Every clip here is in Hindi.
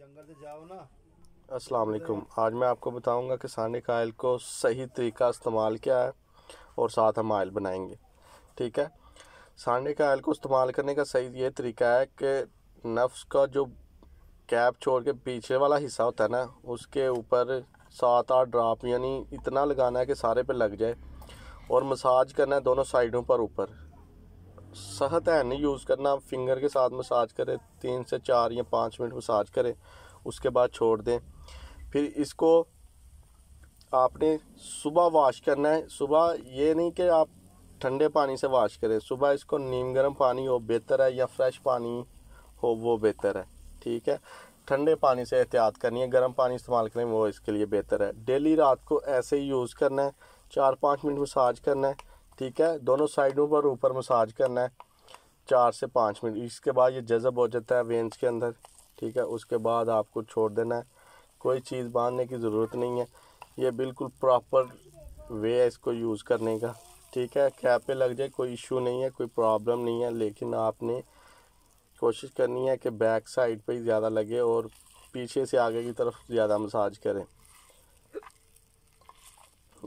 जंगल से जाओ ना अस्सलाम वालेकुम आज मैं आपको बताऊंगा कि सानिक आयल को सही तरीका इस्तेमाल क्या है और साथ हम आयल बनाएंगे ठीक है सानिक आयल को इस्तेमाल करने का सही ये तरीका है कि नफ्स का जो कैप छोड़ के पीछे वाला हिस्सा होता है ना उसके ऊपर सात आठ ड्राप यानी इतना लगाना है कि सारे पे लग जाए और मसाज करना है दोनों साइडों पर ऊपर सहत हैंड नहीं यूज़ करना फिंगर के साथ मसाज करें तीन से चार या पाँच मिनट मसाज करें उसके बाद छोड़ दें फिर इसको आपने सुबह वाश करना है सुबह ये नहीं कि आप ठंडे पानी से वाश करें सुबह इसको नीम गर्म पानी हो बेहतर है या फ्रेश पानी हो वो बेहतर है ठीक है ठंडे पानी से एहतियात करनी है गर्म पानी इस्तेमाल करें वो इसके लिए बेहतर है डेली रात को ऐसे ही यूज़ करना है चार पाँच मिनट मसाज करना है ठीक है दोनों साइडों पर ऊपर मसाज करना है चार से पाँच मिनट इसके बाद ये जज़ब हो जाता है वेंस के अंदर ठीक है उसके बाद आपको छोड़ देना है कोई चीज़ बांधने की ज़रूरत नहीं है ये बिल्कुल प्रॉपर वे है इसको यूज़ करने का ठीक है कैप पे लग जाए कोई इशू नहीं है कोई प्रॉब्लम नहीं है लेकिन आपने कोशिश करनी है कि बैक साइड पे ही ज़्यादा लगे और पीछे से आगे की तरफ ज़्यादा मसाज करें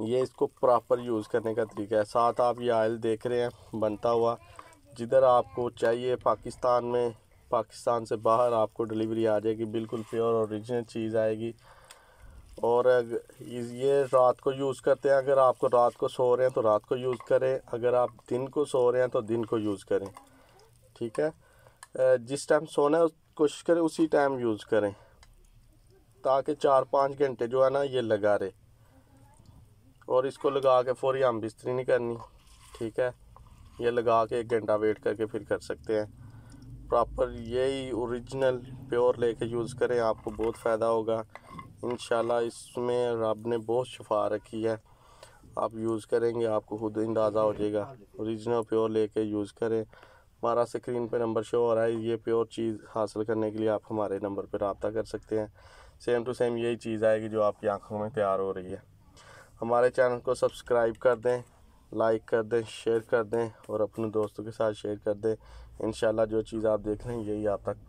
ये इसको प्रॉपर यूज़ करने का तरीका है साथ आप ये आयल देख रहे हैं बनता हुआ जिधर आपको चाहिए पाकिस्तान में पाकिस्तान से बाहर आपको डिलीवरी आ जाएगी बिल्कुल प्योर ओरिजिनल चीज़ आएगी और ये रात को यूज़ करते हैं अगर आपको रात को सो रहे हैं तो रात को यूज़ करें अगर आप दिन को सो रहे हैं तो दिन को यूज़ करें ठीक है जिस टाइम सोना है कोशिश करें उसी टाइम यूज़ करें ताकि चार पाँच घंटे जो है ना ये लगा रहे और इसको लगा के फौरी हम बिस्तरी नहीं करनी ठीक है ये लगा के एक घंटा वेट करके फिर कर सकते हैं प्रॉपर यही ओरिजिनल प्योर लेके यूज़ करें आपको बहुत फ़ायदा होगा इन इसमें रब ने बहुत शफा रखी है आप यूज़ करेंगे आपको खुद अंदाज़ा हो जाएगा ओरिजिनल प्योर लेके यूज़ करें हमारा स्क्रीन पे नंबर शो हो रहा है ये प्योर चीज़ हासिल करने के लिए आप हमारे नंबर पर रबता कर सकते हैं सेम टू सेम यही चीज़ आएगी जो आपकी आँखों में तैयार हो रही है हमारे चैनल को सब्सक्राइब कर दें लाइक कर दें शेयर कर दें और अपने दोस्तों के साथ शेयर कर दें इन जो चीज़ आप देख रहे हैं यही आप तक